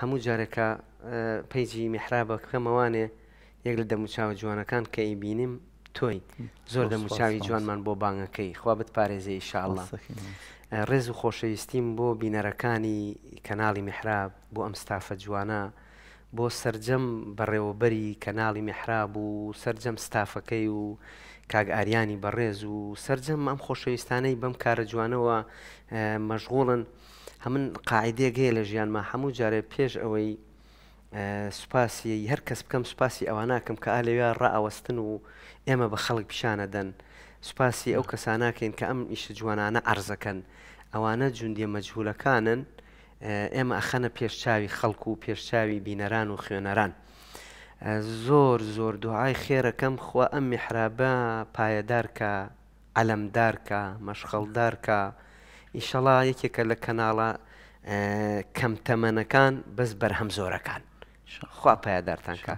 هەموو جارێکە پیجی میحرابە کەمەوانێ یەک لە دەموچاو جوانەکان کە ئیبینیم تۆی زۆر دەموچاوی جوانمان بۆ بانگەکەی خوا بت پارێزە ئیشاءله ڕێز و خۆشەویستیم بۆ بینەرەکانی کەناڵی میحراب بۆ ئەم ستافە جوانە بۆ سرجەم بەڕێوەبەری کەناڵی میحراب و سرجەم ستافەکەی و کاگ ئاریانی بەڕێز و سرجەم ئەم خۆشەویستانەی بەم کارە جوانەوە مەژغوڵن هەمن قاعدێک هەیە لە ژیانمە هەموو جارێ پێش ئەوەی سوپاسی هەر کەس بکەم سوپاسی ئەوە ناکەم کە ئالەوێ ڕائوەستن و ئێمە بە خەڵک پیشانە دەن سوپاسی ئەو کەساناکەین کە ئەم ئیشە جوانانە ئارزەکەن ئەوانە جوندی مەجهولەکانن ئێمە ئەخەنە پێشچاوی خەڵکو و پێشچاوی بینەران و خوێنەران زۆر زۆر دوعای خێرەکەم خوا ئەم میحرابە پایەدارکە ئەلەمدارکە مەشخەڵدارکە ئیشەڵا یەکێکە لە کەناڵە کەمتەمەنەکان بەس بەرهەم زۆرەکان خوا پایدارتانکە.